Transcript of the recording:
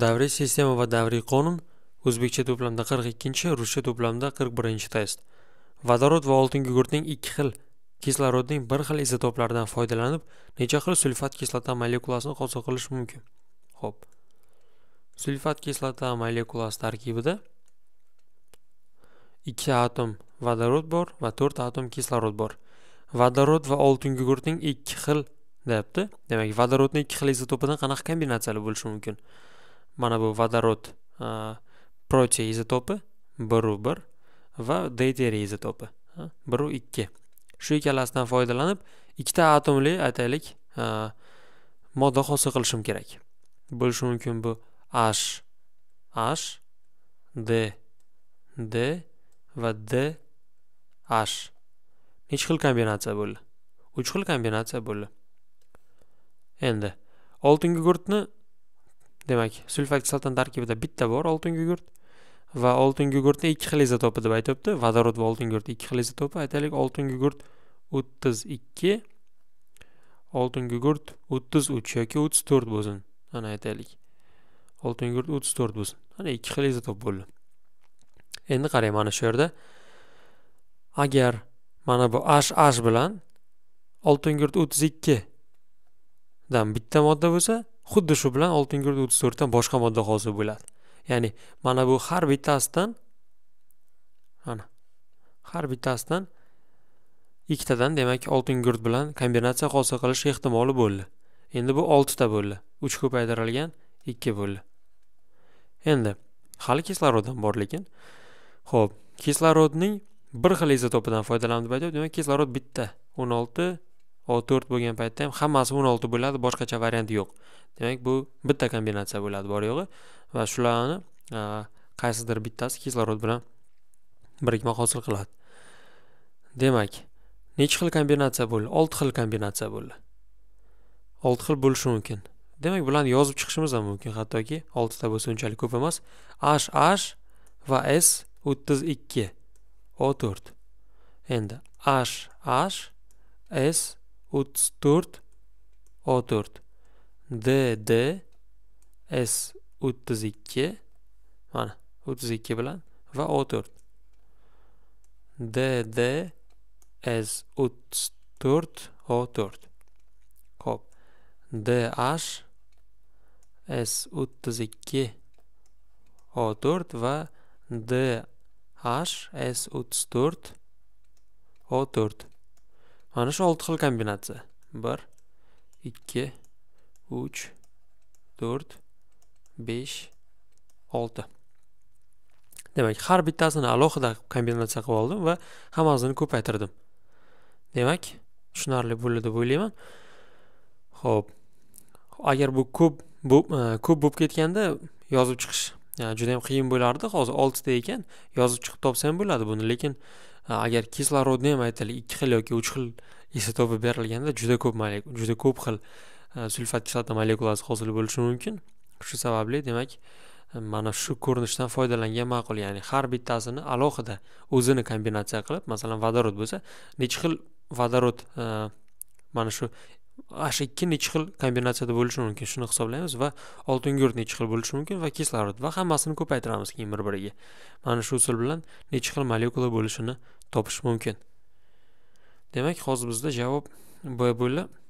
davriy sistema va davriy qonun o'zbekcha to'plamda 42 chi ruscha to'plamda 41 chi test vodorod va oltin gugurtning ikki xil kislorodning bir xil izotoplaridan foydalanib necha xil sulfat kislota molekulasini hosil qilish mumkin Xo'p. sulfat kislota molekulasi tarkibida 2 atom vodorod bor va 4 atom kislorod bor vodorod va oltin gugurtning ikki xil deyapti demak vodorodning ikki xil izotopidan qanaqa kombinatsiyali bo'lishi mumkin mana bu vodorod prote izotopi biru bir va deyteriy izotopi biru ikki shu ikkalasidan foydalanib ikkita atomli aytaylik modda hosil qilishim kerak bo'lishi mumkin bu h h d d va d h nechi xil kombinatsiya bo'ldi uch xil kombinatsiya bo'ldi endi oltingugurtni gurtni demak sulfat kislotani tarkibida bitta bor oltin gugurt va oltin gugurtni ikki xil izotopi deb aytyapti vodorod va oltin gugurt ikki xil izotopi aytaylik oltin gugurt o'ttiz ikki oltin gugurt o'ttiz uch yoki o'ttiz to'rt bo'lsin ana aytaylik oltin gugurt o'ttiz to'rt bo'lsin ana ikki xil izotop bo'ldi endi qarang mana shu yerda agar mana bu h h bilan oltin gugurt o'ttiz ikkidan bitta modda bo'lsa xuddi shu bilan oltin gurd o'ttiz to'rtdan boshqa modda hosil bo'ladi ya'ni mana bu har bittasidan mana har bittasidan ikkitadan demak oltin gurd bilan kombinatsiya hosil qilish ehtimoli bo'ldi endi bu oltita bo'ldi uch ko'paytirilgan ikki bo'ldi endi hali kislorod ham bor lekin ho'p kislorodning bir xil izotopidan foydalanib deb aytyapti demak kislorod bitta o'n olti o to'rt bo'lgan paytda ham hammasi o'n olti bo'ladi boshqacha variant yo'q demak bu bitta kombinatsiya bo'ladi bor yo'g'i va shularni qaysidir bittasi kislorod bilan birikma hosil qiladi demak nechi xil kombinatsiya bo'ldi olti xil kombinatsiya bo'ldi olti xil bo'lishi mumkin demak bularni yozib chiqishimiz ham mumkin hattoki oltita bo'lsa unchalik ko'p emas h h va s o'ttiz ikki o to'rt endi h h s o'ttiz to'rt o to'rt dd s o'ttiz ikki mana o'ttiz ikki bilan va o to'rt dd s o'ttiz to'rt o to'rt ho'p dh s o'ttiz ikki o to'rt va dh s o'ttiz to'rt o to'rt mana shu olti xil kombinatsiya 1 2 3 4 5 6 demak har bittasini alohida kombinatsiya qilib oldim va hammasini ko'paytirdim demak tushunarli bo'ldi deb o'ylayman Xo'p. agar bu ko'p bu e, ko'p bo'lib ketganda yozib chiqish juda ham qiyin bo'lardi hozir oltita ekan yozib chiqib topsa ham bo'ladi buni lekin agar kislorodni ham aytaylik ikki xil yoki uch xil isotopi berilganda juda ko'p juda ko'p xil sulfat kislota molekulasi hosil bo'lishi mumkin shu sababli demak mana shu ko'rinishdan foydalangan ma'qul ya'ni har bittasini alohida o'zini kombinatsiya qilib masalan vodorod bo'lsa necha xil vodorod mana shu ana ikki nechi xil kombinatsiyada bo'lishi mumkin shuni hisoblaymiz va oltin go'rt nechi xil bo'lishi mumkin va kislorod va hammasini ko'paytiramiz keyin bir biriga mana shu usul bilan nechi xil molekula bo'lishini topish mumkin demak hozir bizda javob b bo'lib